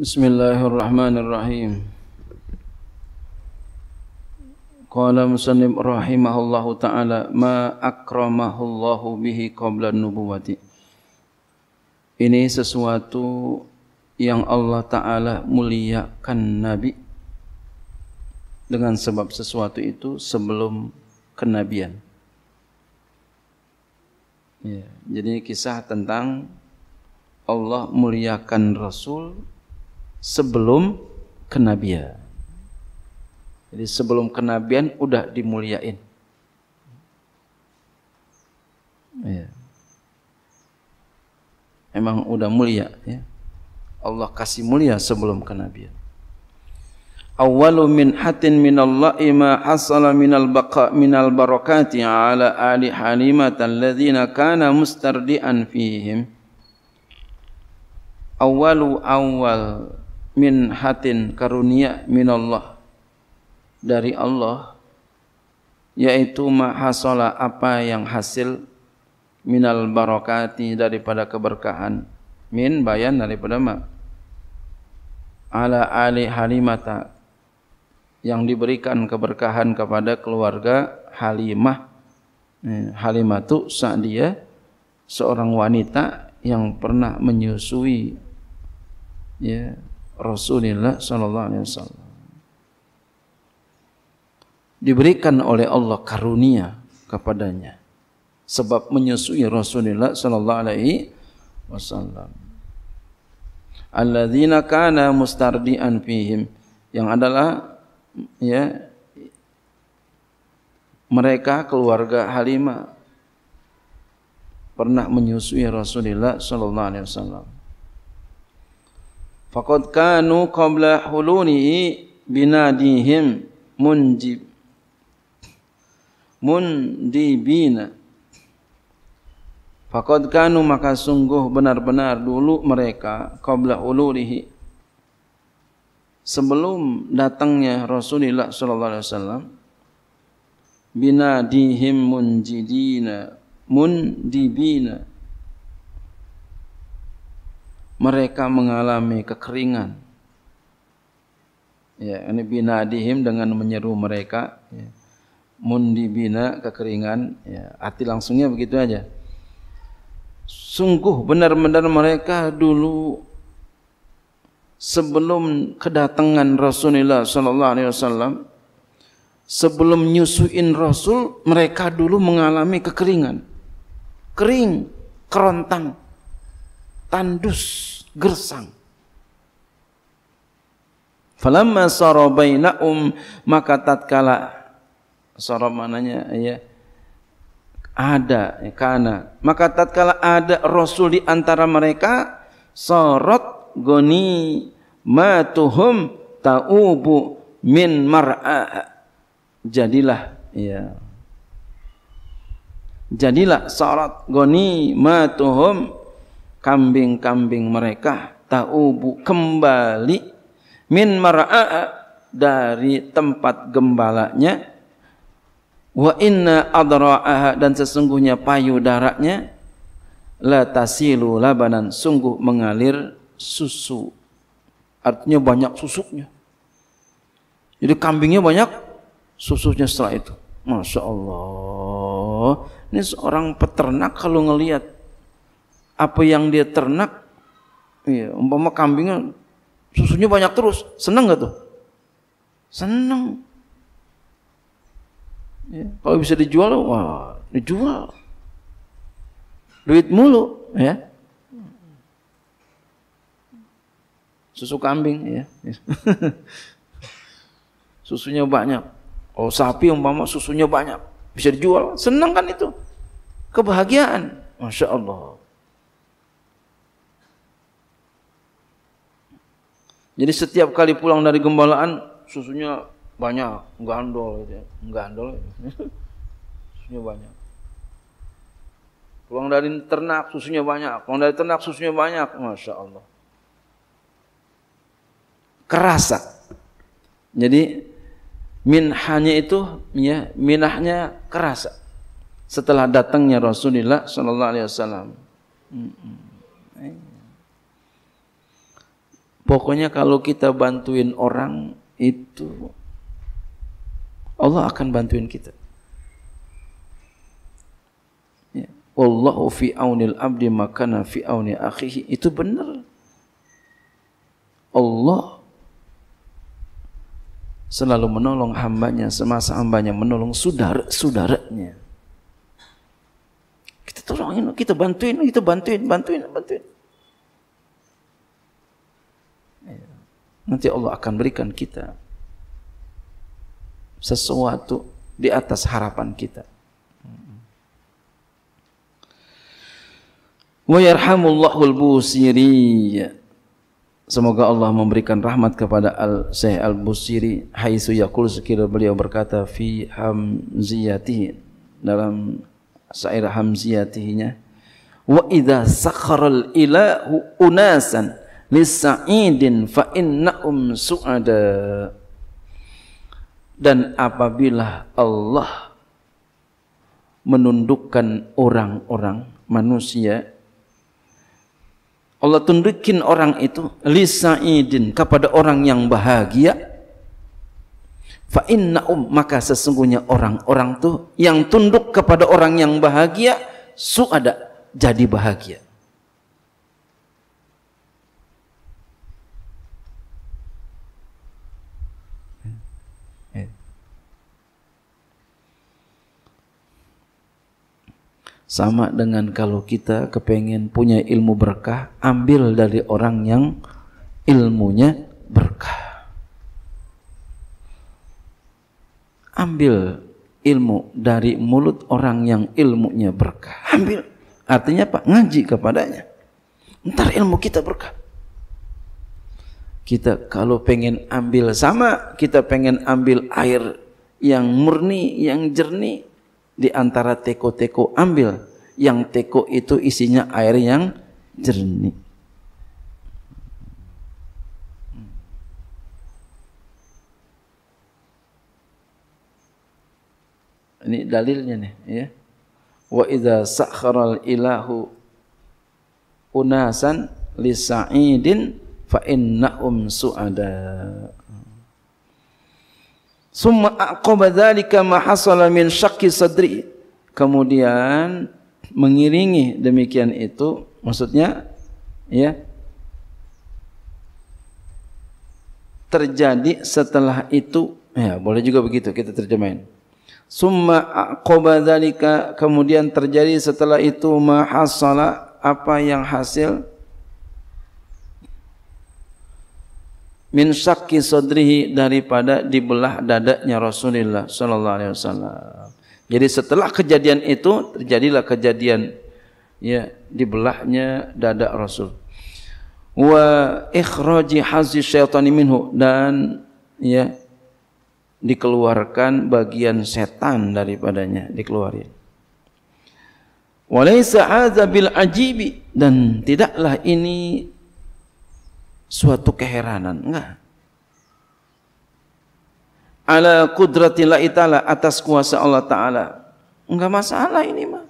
Bismillahirrahmanirrahim. الله الرحمن الرحيم taala ma رحمه الله تعالى ما أكرمه Ini sesuatu yang Allah Ta'ala muliakan Nabi dengan sebab sesuatu itu sebelum kenabian. Ya, jadi kisah tentang Allah muliakan Rasul sebelum kenabian. Jadi sebelum kenabian udah dimuliain. Ya. Emang udah mulia ya. Allah kasih mulia sebelum kenabian. Awalu min hatin min Allah ma hasala min al baqa min al barakati ala ali Halimah alladzina kana mustardian fihim. Awalu awal min hatin karunia minallah dari Allah yaitu ma hasala apa yang hasil minal barakati daripada keberkahan min bayan daripada ma ala ali halimata yang diberikan keberkahan kepada keluarga Halimah eh, Halimah itu saat seorang wanita yang pernah menyusui ya, Rasulullah sallallahu alaihi wasallam. Diberikan oleh Allah karunia kepadanya sebab menyusui Rasulullah sallallahu alaihi wasallam. Alladzina kana mustardian fihim yang adalah ya mereka keluarga Halimah pernah menyusui Rasulullah sallallahu alaihi wasallam. faqad kanu qabla huluni binadihim munjib mundibina faqad kanu maka sungguh benar-benar dulu mereka qabla ululihi sebelum datangnya Rasulullah sallallahu alaihi wasallam binadihim munjidina mundibina mereka mengalami kekeringan. Ya, ini binadihim dengan menyeru mereka. Ya. Mundi bina kekeringan. Ya, hati langsungnya begitu aja. Sungguh benar-benar mereka dulu sebelum kedatangan Rasulullah Sallallahu Alaihi Wasallam, sebelum nyusuin Rasul, mereka dulu mengalami kekeringan, kering, kerontang tandus, gersang. Falamma sara maka tatkala sara mananya ya ada ya, kana maka tatkala ada rasul di antara mereka sarat goni matuhum taubu min mar'a jadilah ya jadilah sarat goni matuhum kambing-kambing mereka taubu kembali min mar'a dari tempat gembalanya wa inna adra'aha dan sesungguhnya payudaranya la tasilu labanan sungguh mengalir susu artinya banyak susuknya jadi kambingnya banyak susunya setelah itu Masya Allah ini seorang peternak kalau ngelihat apa yang dia ternak iya umpama kambingnya susunya banyak terus seneng nggak tuh seneng ya, kalau bisa dijual wah dijual duit mulu ya susu kambing ya susunya banyak oh sapi umpama susunya banyak bisa dijual seneng kan itu kebahagiaan masya Allah Jadi setiap kali pulang dari gembalaan susunya banyak, gandol gitu ya. Gandol. Ya. Gitu. susunya banyak. Pulang dari ternak susunya banyak, pulang dari ternak susunya banyak. Masya Allah. Kerasa. Jadi minhanya itu ya minahnya kerasa setelah datangnya Rasulullah Sallallahu Alaihi Wasallam. Mm -mm. Pokoknya kalau kita bantuin orang itu Allah akan bantuin kita. Ya. Wallahu fi aunil abdi makana fi auni akhihi. Itu benar. Allah selalu menolong hambanya semasa hambanya menolong saudara-saudaranya. Kita tolongin, kita bantuin, kita bantuin, bantuin, bantuin. nanti Allah akan berikan kita sesuatu di atas harapan kita. Wa al busiri. Semoga Allah memberikan rahmat kepada Al Syekh Al Busiri haitsu yaqul sekiranya beliau berkata fi hamziyati dalam syair Hamziyatihnya wa idza al ilahu unasan lisa'idin fa inna'um su'ada dan apabila Allah menundukkan orang-orang manusia Allah tundukin orang itu lisa'idin kepada orang yang bahagia fa inna'um maka sesungguhnya orang-orang tuh yang tunduk kepada orang yang bahagia su'ada jadi bahagia Sama dengan kalau kita kepengen punya ilmu berkah, ambil dari orang yang ilmunya berkah. Ambil ilmu dari mulut orang yang ilmunya berkah. Ambil. Artinya apa? Ngaji kepadanya. Ntar ilmu kita berkah. Kita kalau pengen ambil sama, kita pengen ambil air yang murni, yang jernih, di antara teko-teko ambil yang teko itu isinya air yang jernih. Ini dalilnya nih, ya. Wa idza sakharal ilahu unasan lisa'idin fa innahum su'ada. summa aqaba dzalika ma hasala min syaqqi sadri kemudian mengiringi demikian itu maksudnya ya terjadi setelah itu ya boleh juga begitu kita terjemahin summa aqaba dzalika kemudian terjadi setelah itu ma hasala apa yang hasil min syakki sadrihi daripada dibelah dadanya Rasulullah sallallahu alaihi wasallam. Jadi setelah kejadian itu terjadilah kejadian ya dibelahnya dada Rasul. Wa ikhraji hazzi syaitani minhu dan ya dikeluarkan bagian setan daripadanya dikeluarkan. Walaysa hadza bil ajibi dan tidaklah ini suatu keheranan. Enggak. Ala kudratillah itala atas kuasa Allah Ta'ala. Enggak masalah ini mah.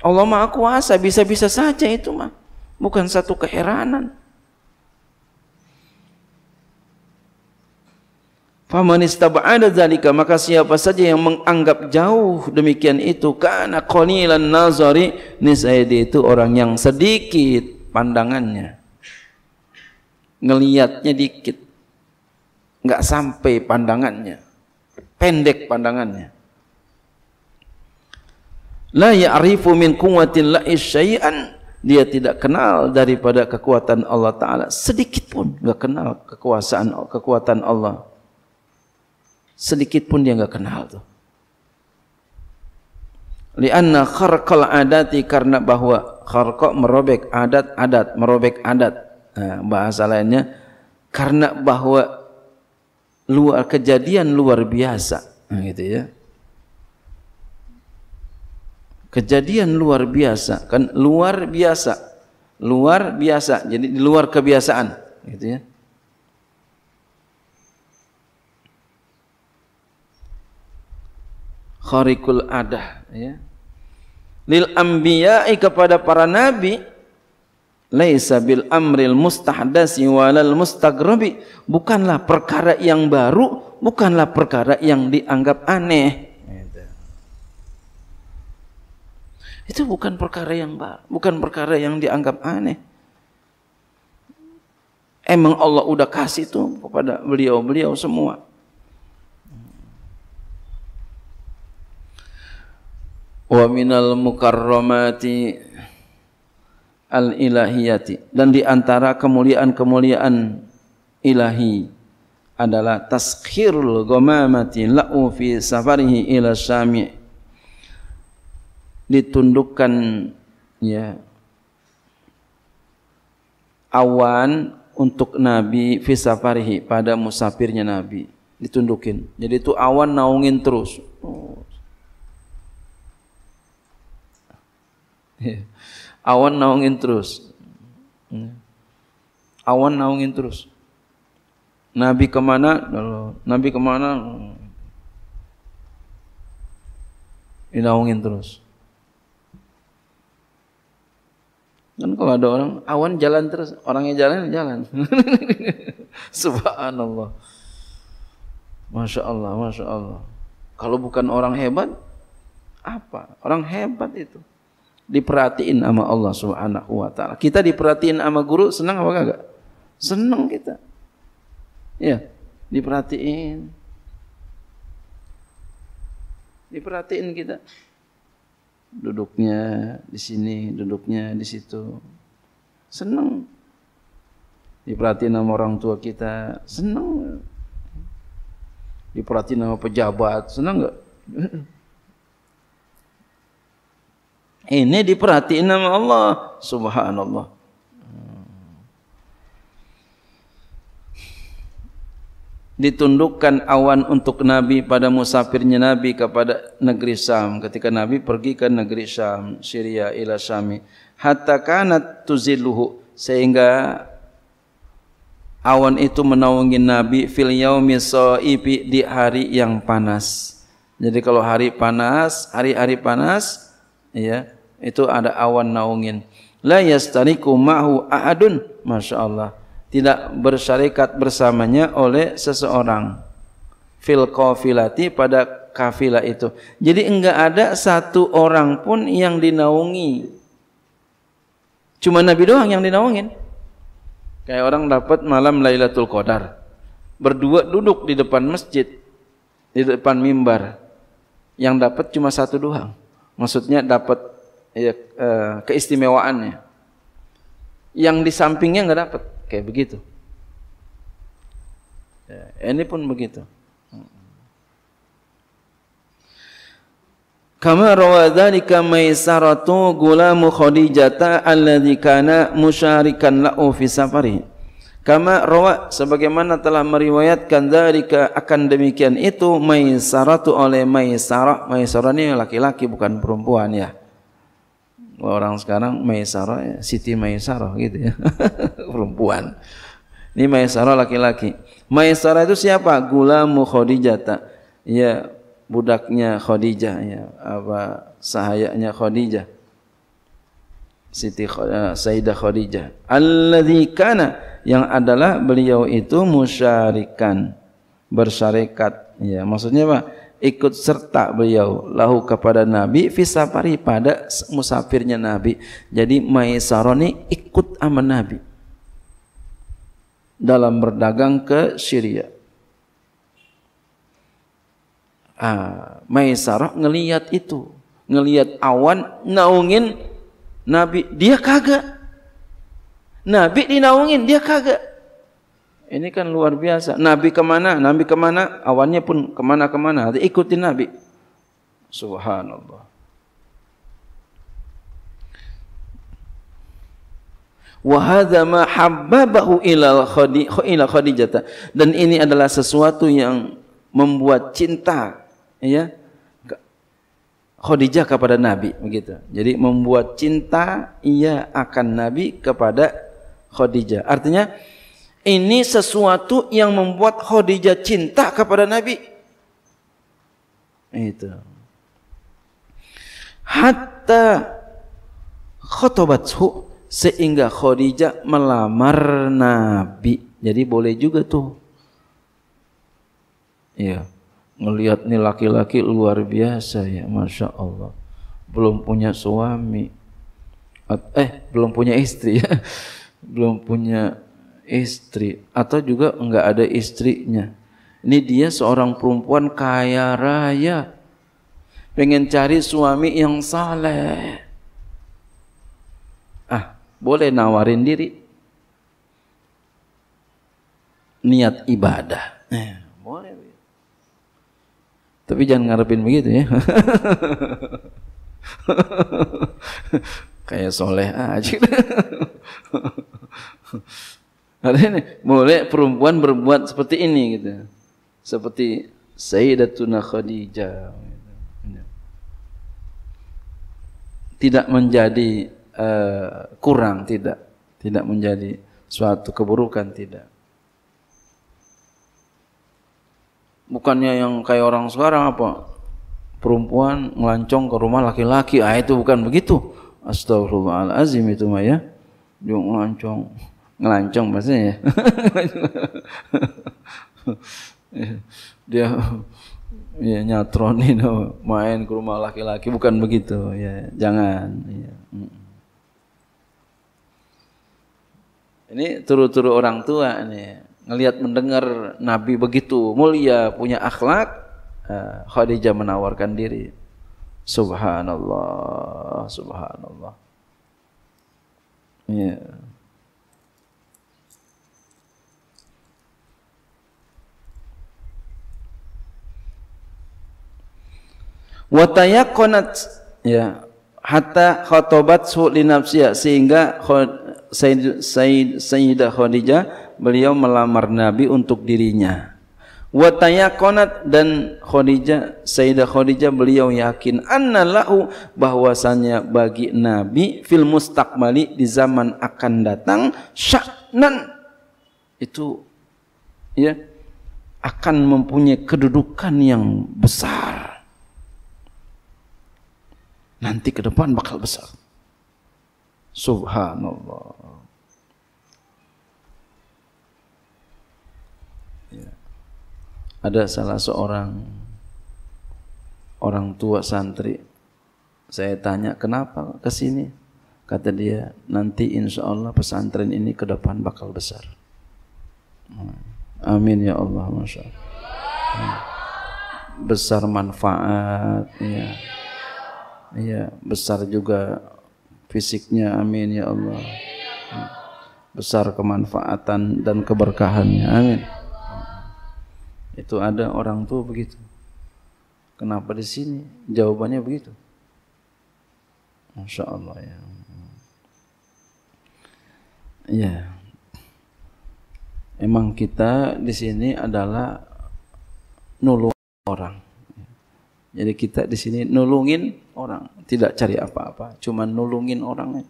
Allah maha kuasa, bisa-bisa saja itu mah. Bukan satu keheranan. Faman istab'ada dzalika maka siapa saja yang menganggap jauh demikian itu karena qalilan nazari nisaya itu orang yang sedikit pandangannya ngeliatnya dikit nggak sampai pandangannya pendek pandangannya la ya'rifu min quwwatin la'i dia tidak kenal daripada kekuatan Allah taala sedikit pun enggak kenal kekuasaan kekuatan Allah sedikit pun dia enggak kenal tuh lianna kharqal adati karena bahwa kharqa merobek adat-adat merobek adat Nah, bahasa lainnya karena bahwa luar kejadian luar biasa nah, gitu ya kejadian luar biasa kan luar biasa luar biasa jadi di luar kebiasaan gitu ya kharikul adah ya lil anbiya'i kepada para nabi laisa bil amril mustahdasi walal mustagrabi bukanlah perkara yang baru bukanlah perkara yang dianggap aneh gitu. itu bukan perkara yang baru, bukan perkara yang dianggap aneh emang Allah udah kasih tuh kepada beliau-beliau semua wa minal mukarramati al-ilahiyati dan di antara kemuliaan-kemuliaan ilahi adalah taskhirul ghamamati la'u fi safarihi ila syami ditundukkan ya awan untuk nabi fi safarihi pada musafirnya nabi ditundukin jadi itu awan naungin terus oh. ya. awan naungin terus hmm. awan naungin terus Nabi kemana Nabi kemana dinaungin terus kan kalau ada orang awan jalan terus orangnya jalan jalan subhanallah masya Allah masya Allah kalau bukan orang hebat apa orang hebat itu diperhatiin sama Allah Subhanahu wa taala. Kita diperhatiin sama guru senang apa enggak? Senang kita. Ya, diperhatiin. Diperhatiin kita. Duduknya di sini, duduknya di situ. Senang. Diperhatiin sama orang tua kita, senang. Diperhatiin sama pejabat, senang enggak? Ini diperhatiin nama Allah Subhanallah hmm. Ditundukkan awan untuk Nabi pada musafirnya Nabi kepada negeri Sam Ketika Nabi pergi ke negeri Sam, Syria ila Syami Hatta kanat tuziluhu Sehingga Awan itu menaungi Nabi Fil yaumi so'ibi di hari yang panas Jadi kalau hari panas Hari-hari panas Ya, Itu ada awan naungin. La yastariku ma'hu ahadun. Masya Allah. Tidak bersyarikat bersamanya oleh seseorang. Fil kafilati pada kafilah itu. Jadi enggak ada satu orang pun yang dinaungi. Cuma Nabi doang yang dinaungin. Kayak orang dapat malam Lailatul Qadar. Berdua duduk di depan masjid, di depan mimbar. Yang dapat cuma satu doang. Maksudnya dapat ya, keistimewaannya. Yang di sampingnya nggak dapat kayak begitu. Ya, ini pun begitu. Kama rawa dhalika maisaratu gulamu Khadijata alladhi kana musyarikan la'u fi safari. Kama rawa sebagaimana telah meriwayatkan dhalika akan demikian itu maisaratu oleh maisarah. Maisarah ini laki-laki bukan perempuan ya orang sekarang Maisarah, ya, Siti Maisarah gitu ya. Perempuan. Ini Maisarah laki-laki. Maisarah itu siapa? Gulamu tak? Ya, budaknya Khadijah ya, apa sahayanya Khadijah. Siti uh, Sayyidah Khadijah. Alladzi kana yang adalah beliau itu musyarikan, bersyarikat. Ya, maksudnya apa? ikut serta beliau lahu kepada Nabi fisafari pada musafirnya Nabi. Jadi Maisaroni ikut sama Nabi dalam berdagang ke Syria. Ah, Maisarah ngeliat itu, ngeliat awan naungin Nabi, dia kagak. Nabi dinaungin, dia kagak. Ini kan luar biasa. Nabi kemana? Nabi kemana? Awannya pun kemana-kemana. Ikuti Nabi. Subhanallah. Wahada ma habbabahu ila Khadijah. Dan ini adalah sesuatu yang membuat cinta ya Khadijah kepada Nabi begitu. Jadi membuat cinta ia akan Nabi kepada Khadijah. Artinya ini sesuatu yang membuat Khadijah cinta kepada Nabi. Itu. Hatta khotobatsu sehingga Khadijah melamar Nabi. Jadi boleh juga tuh. Iya. Ngelihat nih laki-laki luar biasa ya, Masya Allah. Belum punya suami. Eh, belum punya istri ya. Belum punya istri atau juga enggak ada istrinya. Ini dia seorang perempuan kaya raya. Pengen cari suami yang saleh. Ah, boleh nawarin diri. Niat ibadah. Eh, boleh. Tapi jangan ngarepin begitu ya. Kayak soleh aja. Artinya boleh perempuan berbuat seperti ini gitu. Seperti Sayyidatuna Khadijah. Tidak menjadi uh, kurang tidak. Tidak menjadi suatu keburukan tidak. Bukannya yang kayak orang sekarang apa? Perempuan melancong ke rumah laki-laki. Ah itu bukan begitu. Astagfirullahalazim itu maya, ya. Jangan melancong. ngelancong pasti ya. Iya. dia ya nyatronin main ke rumah laki-laki bukan begitu ya jangan ya. ini turu-turu orang tua nih ngelihat mendengar nabi begitu mulia punya akhlak eh, Khadijah menawarkan diri subhanallah subhanallah ya wa tayaqanat ya hatta khatabat su li nafsiha sehingga Sayyid, Sayyid, Sayyidah Khadijah beliau melamar Nabi untuk dirinya. Wataya konat dan Khadijah Sayyidah Khadijah beliau yakin anna bahwasanya bagi Nabi fil mustaqbali di zaman akan datang syaknan itu ya akan mempunyai kedudukan yang besar nanti ke depan bakal besar. Subhanallah. Ya. Ada salah seorang orang tua santri. Saya tanya, kenapa ke sini? Kata dia, nanti insya Allah pesantren ini ke depan bakal besar. Hmm. Amin ya Allah. Masya Allah. Hmm. Besar manfaatnya. Iya, besar juga fisiknya. Amin ya Allah. Besar kemanfaatan dan keberkahannya. Amin. Itu ada orang tua begitu. Kenapa di sini? Jawabannya begitu. Masya Allah ya. Ya. Emang kita di sini adalah nulung orang. Jadi kita di sini nulungin orang, tidak cari apa-apa, cuma nulungin orang,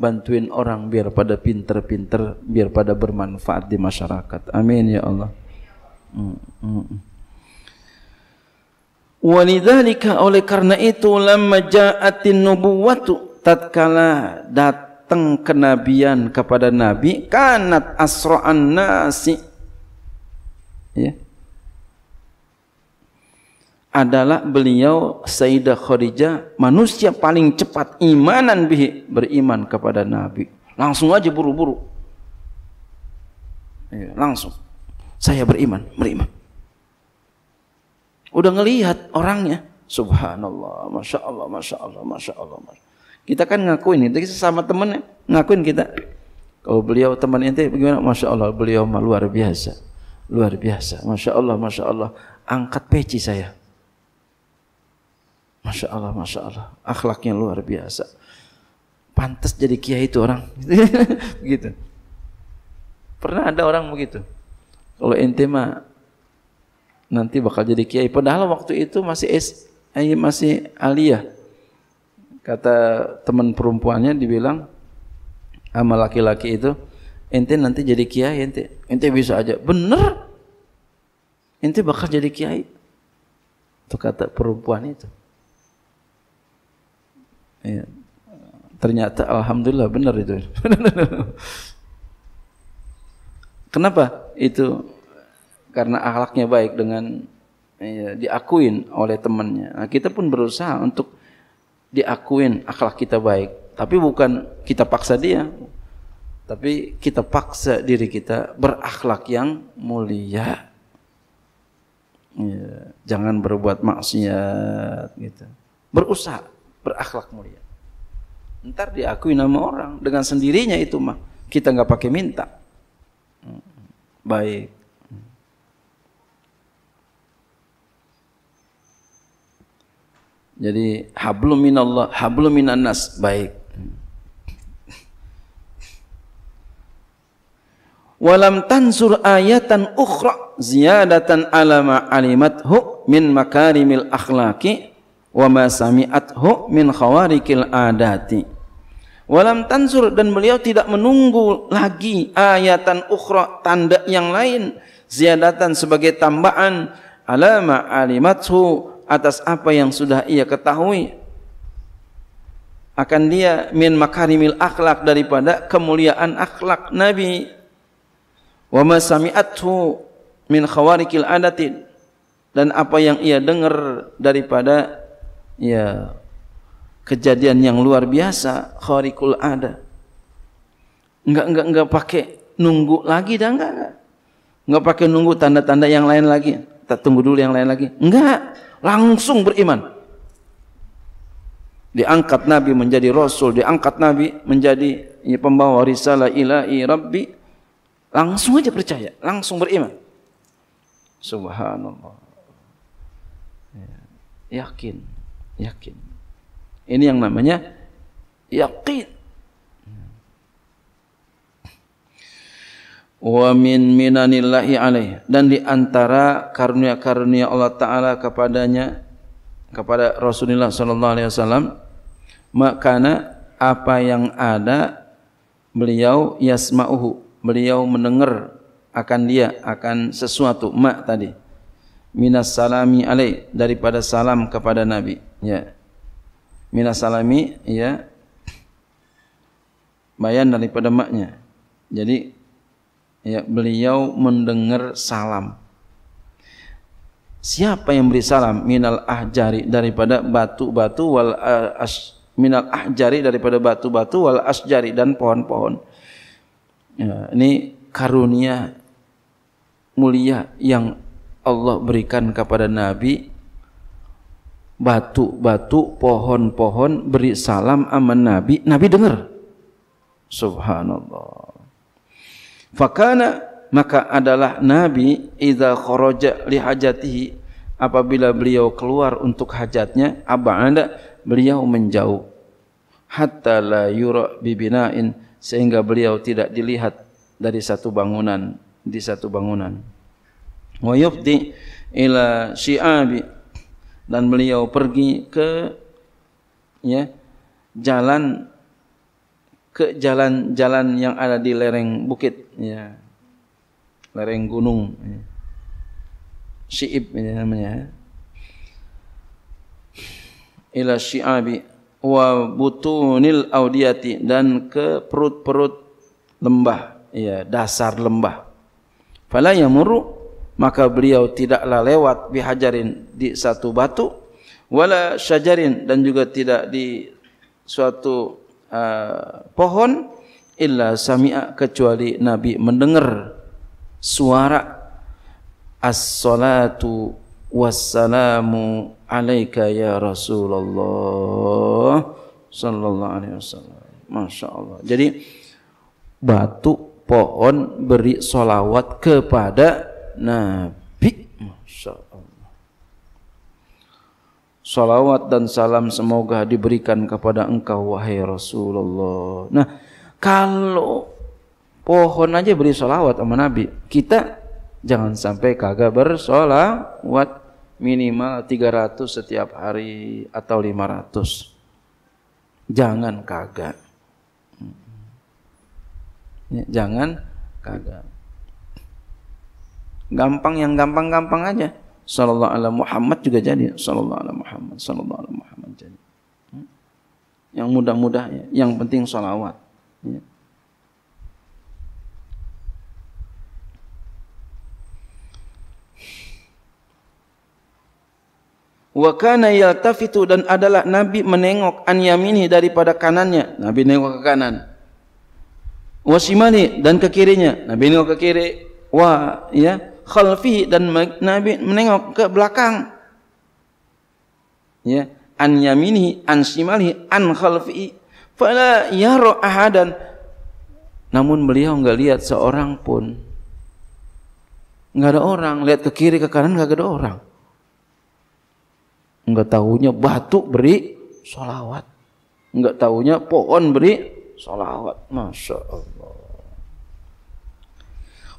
bantuin orang biar pada pinter-pinter, biar pada bermanfaat di masyarakat. Amin ya Allah. Hmm, hmm. hmm. Walidhalika oleh karena itu lamma ja'atin nubuwatu tatkala datang kenabian kepada nabi kanat asra'an nasi ya adalah beliau Sayyidah Khadijah manusia paling cepat imanan bihi beriman kepada Nabi langsung aja buru-buru iya, langsung saya beriman beriman udah ngelihat orangnya subhanallah masya Allah masya Allah masya Allah masya Allah kita kan ngakuin itu sama temennya ngakuin kita kalau beliau teman ente bagaimana masya Allah beliau luar biasa luar biasa masya Allah masya Allah angkat peci saya Masya Allah, Masya Allah. Akhlaknya luar biasa. Pantas jadi kiai itu orang. gitu. Pernah ada orang begitu. Kalau ente mah nanti bakal jadi kiai. Padahal waktu itu masih es, eh, masih alia, Kata teman perempuannya dibilang sama laki-laki itu, ente nanti jadi kiai ente. Ente bisa aja. Bener. Ente bakal jadi kiai. Itu kata perempuan itu. Iya. Ternyata alhamdulillah benar itu. Kenapa? Itu karena akhlaknya baik dengan ya, diakuin oleh temannya. Nah, kita pun berusaha untuk diakuin akhlak kita baik, tapi bukan kita paksa dia, tapi kita paksa diri kita berakhlak yang mulia. Ya, jangan berbuat maksiat gitu. Berusaha berakhlak mulia. Ntar diakui nama orang dengan sendirinya itu mah kita nggak pakai minta. Hmm. Baik. Jadi hablum minallah, hablum minan Baik. Walam tansur ayatan ukhra ziyadatan alama alimathu min makarimil akhlaki wa ma sami'athu min khawarikil adati walam tansur dan beliau tidak menunggu lagi ayatan ukhra tanda yang lain ziyadatan sebagai tambahan alama alimathu atas apa yang sudah ia ketahui akan dia min makarimil akhlak daripada kemuliaan akhlak Nabi wa ma sami'athu min khawarikil adati dan apa yang ia dengar daripada ya kejadian yang luar biasa kharikul ada enggak enggak enggak pakai nunggu lagi dah enggak enggak enggak pakai nunggu tanda-tanda yang lain lagi tak tunggu dulu yang lain lagi enggak langsung beriman diangkat Nabi menjadi Rasul diangkat Nabi menjadi ya, pembawa risalah ilahi Rabbi langsung aja percaya langsung beriman subhanallah ya, yakin yakin. Ini yang namanya yakin. Wa min minanillahi alaih dan diantara karunia-karunia Allah Taala kepadanya kepada Rasulullah sallallahu alaihi wasallam makana apa yang ada beliau yasmauhu beliau mendengar akan dia akan sesuatu mak tadi minas salami alai daripada salam kepada nabi ya minas salami ya bayan daripada maknya jadi ya beliau mendengar salam siapa yang beri salam minal ahjari daripada batu-batu wal eh, as minal ahjari daripada batu-batu wal asjari dan pohon-pohon ya, ini karunia mulia yang Allah berikan kepada Nabi batu-batu, pohon-pohon beri salam aman Nabi. Nabi dengar. Subhanallah. Fakana maka adalah Nabi idza kharaja li hajatihi apabila beliau keluar untuk hajatnya apa anda beliau menjauh hatta la yura bibina'in sehingga beliau tidak dilihat dari satu bangunan di satu bangunan wa yufdi ila siabi dan beliau pergi ke ya jalan ke jalan-jalan yang ada di lereng bukit ya lereng gunung ya. ini ya, namanya ya. ila syi'abi wa butunil audiyati dan ke perut-perut lembah ya dasar lembah fala yamuru maka beliau tidaklah lewat bihajarin di satu batu wala syajarin dan juga tidak di suatu uh, pohon illa sami'a kecuali nabi mendengar suara as-salatu wassalamu alaika ya rasulullah sallallahu alaihi wasallam masyaallah jadi batu pohon beri solawat kepada Nabi. Masya Salawat dan salam semoga diberikan kepada engkau wahai Rasulullah. Nah, kalau pohon aja beri salawat sama Nabi, kita jangan sampai kagak bersolawat minimal 300 setiap hari atau 500. Jangan kagak. Hmm. Jangan kagak gampang yang gampang-gampang aja sallallahu alaihi Muhammad juga jadi sallallahu alaihi Muhammad sallallahu alaihi Muhammad jadi hmm? yang mudah-mudah ya yang penting salawat ya. Wa kana yaltafitu dan adalah Nabi menengok an yamini daripada kanannya. Nabi nengok ke kanan. Wa simali dan ke kirinya. Nabi nengok ke kiri. Wah, ya. Khalfi dan Nabi menengok ke belakang. Ya, an yaminihi, an shimalihi, an Khalfi, Fala yara ahadan. Namun beliau enggak lihat seorang pun. Enggak ada orang, lihat ke kiri ke kanan enggak ada orang. Enggak tahunya batu beri sholawat. Enggak tahunya pohon beri sholawat. Masya Allah.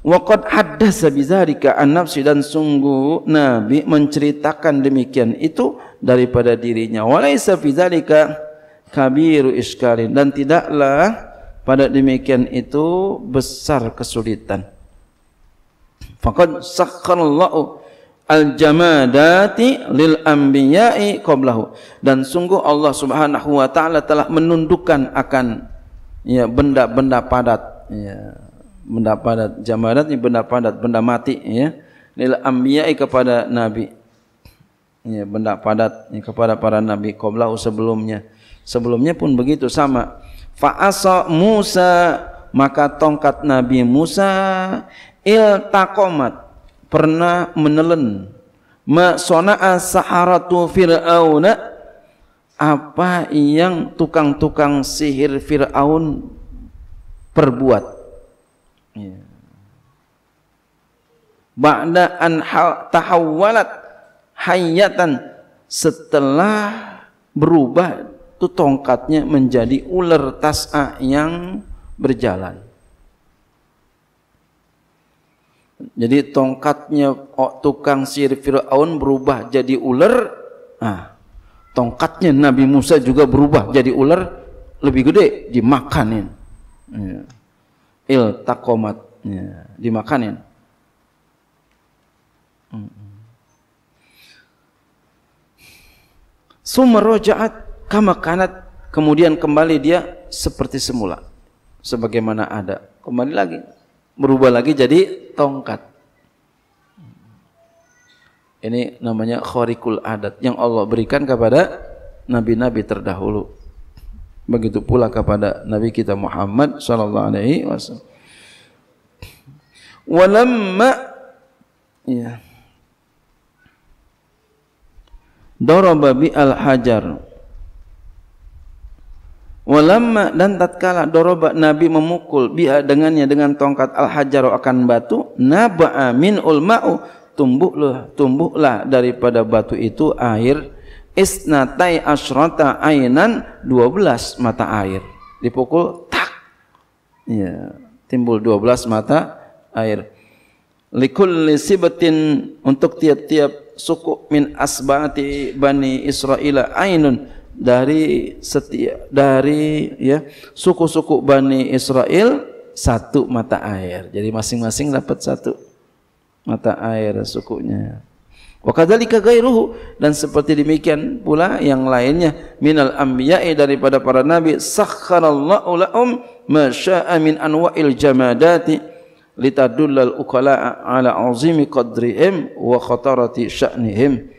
Waqad haddasa bizarika an nafsi dan sungguh Nabi menceritakan demikian itu daripada dirinya. Walaisa fi zalika kabiru iskarin dan tidaklah pada demikian itu besar kesulitan. Faqad sakhkharallahu al-jamadati lil anbiya'i qablahu dan sungguh Allah Subhanahu wa taala telah menundukkan akan ya benda-benda padat ya benda padat. Jamarat ini benda padat, benda mati ya. Nilai ambiyai kepada nabi. Ya, benda padat ya, kepada para nabi qablahu sebelumnya. Sebelumnya pun begitu sama. Fa'asa Musa maka tongkat Nabi Musa iltaqamat pernah Ma masona'a saharatu fir'auna apa yang tukang-tukang sihir Fir'aun perbuat Ya. Ba'da an tahawwalat hayatan setelah berubah itu tongkatnya menjadi ular tas'a yang berjalan. Jadi tongkatnya oh, tukang sihir Fir'aun berubah jadi ular. Ah, tongkatnya Nabi Musa juga berubah jadi ular lebih gede dimakanin. Ya takomat ya, dimakanin Sumerojaat kamakanat kanat kemudian kembali dia seperti semula sebagaimana ada kembali lagi berubah lagi jadi tongkat ini namanya khorikul adat yang Allah berikan kepada nabi-nabi terdahulu begitu pula kepada Nabi kita Muhammad sallallahu alaihi wasallam. Walamma ya. Daraba bi al-hajar. Walamma dan tatkala daraba Nabi memukul bi dengannya dengan tongkat al-hajar akan batu, naba'a min ul-ma'u tumbuhlah tumbuhlah daripada batu itu air isnatai asyrata ainan 12 mata air dipukul tak ya timbul 12 mata air likulli sibatin untuk tiap-tiap suku min asbati bani Israel ainun dari setiap dari ya suku-suku bani Israel satu mata air jadi masing-masing dapat satu mata air sukunya Wa kadzalika ghairuhu dan seperti demikian pula yang lainnya minal anbiya'i daripada para nabi sakhkharallahu lahum ma syaa'a min anwa'il jamadati litadullal uqala'a ala azimi qadrihim wa khatarati sya'nihim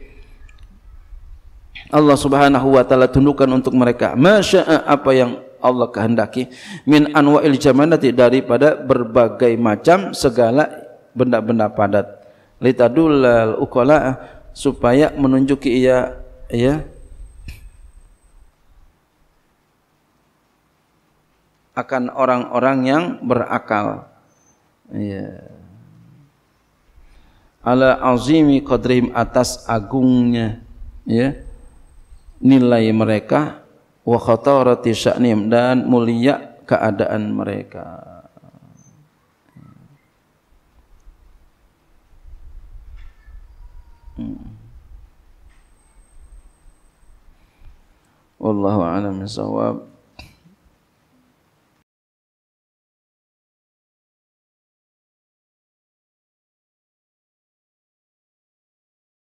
Allah Subhanahu wa taala tunjukkan untuk mereka masya'a apa yang Allah kehendaki min anwa'il jamadati daripada berbagai macam segala benda-benda padat litadullal ukola supaya menunjuki ia ya akan orang-orang yang berakal. Ya. Ala azimi qadrihim atas agungnya ya nilai mereka wa khatarati sya'nim dan mulia keadaan mereka. والله أعلم الصواب